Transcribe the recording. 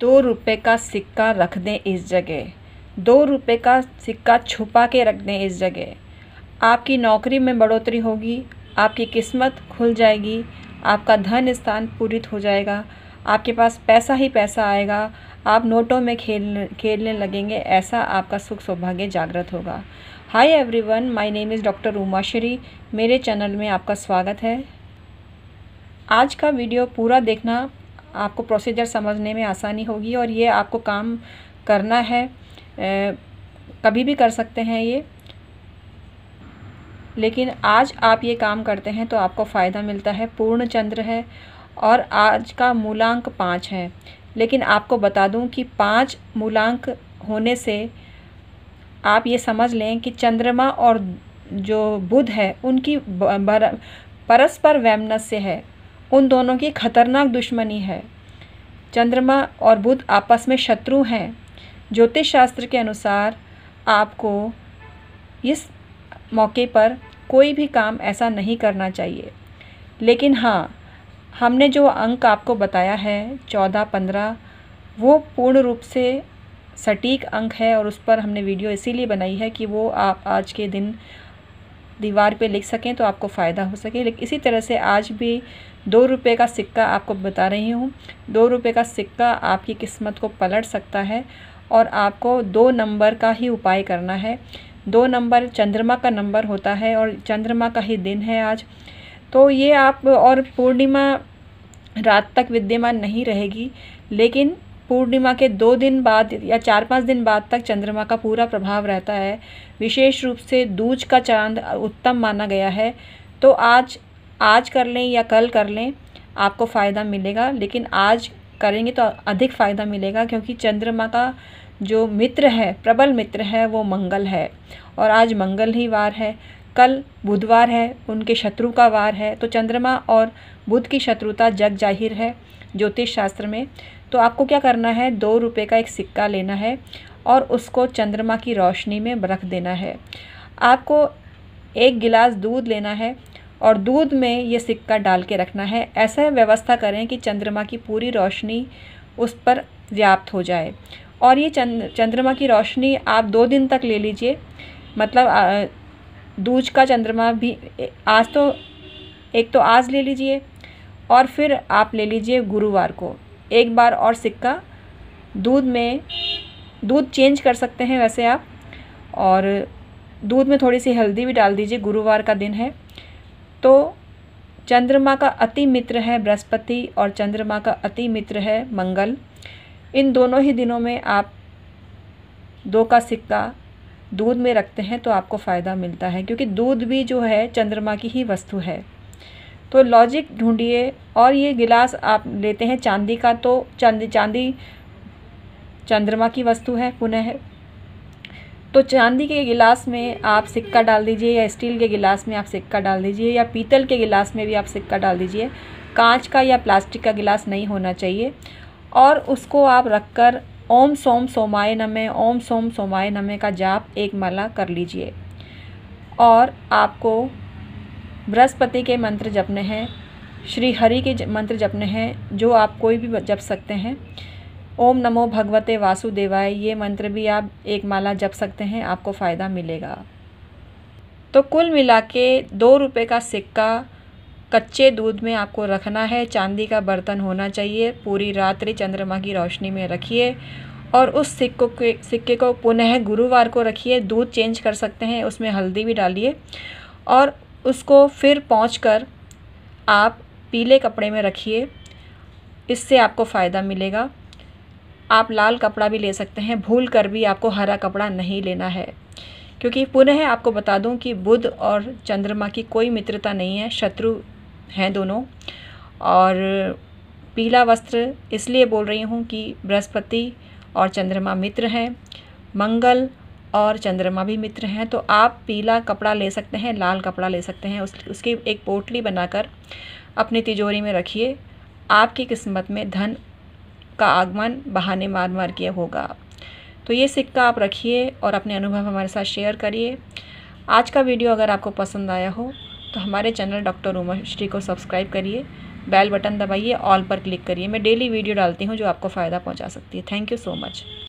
दो रुपए का सिक्का रख दें इस जगह दो रुपए का सिक्का छुपा के रख दें इस जगह आपकी नौकरी में बढ़ोतरी होगी आपकी किस्मत खुल जाएगी आपका धन स्थान पूरित हो जाएगा आपके पास पैसा ही पैसा आएगा आप नोटों में खेल खेलने लगेंगे ऐसा आपका सुख सौभाग्य जागृत होगा hi everyone my name is doctor Umashree मेरे चैनल में आपका स्वागत है आज का वीडियो पूरा देखना आपको प्रोसीजर समझने में आसानी होगी और ये आपको काम करना है ए, कभी भी कर सकते हैं ये लेकिन आज आप ये काम करते हैं तो आपको फ़ायदा मिलता है पूर्ण चंद्र है और आज का मूलांक पाँच है लेकिन आपको बता दूं कि पाँच मूलांक होने से आप ये समझ लें कि चंद्रमा और जो बुध है उनकी परस्पर वैमनस्य है उन दोनों की खतरनाक दुश्मनी है चंद्रमा और बुध आपस में शत्रु हैं ज्योतिष शास्त्र के अनुसार आपको इस मौके पर कोई भी काम ऐसा नहीं करना चाहिए लेकिन हाँ हमने जो अंक आपको बताया है चौदह पंद्रह वो पूर्ण रूप से सटीक अंक है और उस पर हमने वीडियो इसीलिए बनाई है कि वो आप आज के दिन दीवार पे लिख सकें तो आपको फ़ायदा हो सके इसी तरह से आज भी दो रुपये का सिक्का आपको बता रही हूँ दो रुपये का सिक्का आपकी किस्मत को पलट सकता है और आपको दो नंबर का ही उपाय करना है दो नंबर चंद्रमा का नंबर होता है और चंद्रमा का ही दिन है आज तो ये आप और पूर्णिमा रात तक विद्यमान नहीं रहेगी लेकिन पूर्णिमा के दो दिन बाद या चार पाँच दिन बाद तक चंद्रमा का पूरा प्रभाव रहता है विशेष रूप से दूज का चांद उत्तम माना गया है तो आज आज कर लें या कल कर लें आपको फ़ायदा मिलेगा लेकिन आज करेंगे तो अधिक फ़ायदा मिलेगा क्योंकि चंद्रमा का जो मित्र है प्रबल मित्र है वो मंगल है और आज मंगल ही वार है कल बुधवार है उनके शत्रु का वार है तो चंद्रमा और बुध की शत्रुता जग जाहिर है ज्योतिष शास्त्र में तो आपको क्या करना है दो रुपये का एक सिक्का लेना है और उसको चंद्रमा की रोशनी में रख देना है आपको एक गिलास दूध लेना है और दूध में ये सिक्का डाल के रखना है ऐसा व्यवस्था करें कि चंद्रमा की पूरी रोशनी उस पर व्याप्त हो जाए और ये चंद्रमा की रोशनी आप दो दिन तक ले लीजिए मतलब दूज का चंद्रमा भी आज तो एक तो आज ले लीजिए और फिर आप ले लीजिए गुरुवार को एक बार और सिक्का दूध में दूध चेंज कर सकते हैं वैसे आप और दूध में थोड़ी सी हल्दी भी डाल दीजिए गुरुवार का दिन है तो चंद्रमा का अति मित्र है बृहस्पति और चंद्रमा का अति मित्र है मंगल इन दोनों ही दिनों में आप दो का सिक्का दूध में रखते हैं तो आपको फ़ायदा मिलता है क्योंकि दूध भी जो है चंद्रमा की ही वस्तु है तो लॉजिक ढूंढिए और ये गिलास आप लेते हैं चांदी का तो चंद चांदी चंद्रमा की वस्तु है पुनः है तो चांदी के गिलास में आप सिक्का डाल दीजिए या स्टील के गिलास में आप सिक्का डाल दीजिए या पीतल के गिलास में भी आप सिक्का डाल दीजिए कांच का या प्लास्टिक का गिलास नहीं होना चाहिए और उसको आप रखकर ओम सोम सोमाय नमे ओम सोम सोमाय नमे का जाप एक माला कर लीजिए और आपको बृहस्पति के मंत्र जपने हैं श्री हरि के मंत्र जपने हैं जो आप कोई भी जप सकते हैं ओम नमो भगवते वासुदेवाय ये मंत्र भी आप एक माला जप सकते हैं आपको फ़ायदा मिलेगा तो कुल मिला के दो रुपये का सिक्का कच्चे दूध में आपको रखना है चांदी का बर्तन होना चाहिए पूरी रात्रि चंद्रमा की रोशनी में रखिए और उस सिक्कों के सिक्के को पुनः गुरुवार को रखिए दूध चेंज कर सकते हैं उसमें हल्दी भी डालिए और उसको फिर पहुँच कर आप पीले कपड़े में रखिए इससे आपको फ़ायदा मिलेगा आप लाल कपड़ा भी ले सकते हैं भूल कर भी आपको हरा कपड़ा नहीं लेना है क्योंकि पुनः आपको बता दूं कि बुध और चंद्रमा की कोई मित्रता नहीं है शत्रु हैं दोनों और पीला वस्त्र इसलिए बोल रही हूँ कि बृहस्पति और चंद्रमा मित्र हैं मंगल और चंद्रमा भी मित्र हैं तो आप पीला कपड़ा ले सकते हैं लाल कपड़ा ले सकते हैं उस उसकी एक पोटली बनाकर अपनी तिजोरी में रखिए आपकी किस्मत में धन का आगमन बहाने मार मार के होगा तो ये सिक्का आप रखिए और अपने अनुभव हमारे साथ शेयर करिए आज का वीडियो अगर आपको पसंद आया हो तो हमारे चैनल डॉक्टर उमाश्री को सब्सक्राइब करिए बेल बटन दबाइए ऑल पर क्लिक करिए मैं डेली वीडियो डालती हूँ जो आपको फ़ायदा पहुँचा सकती है थैंक यू सो मच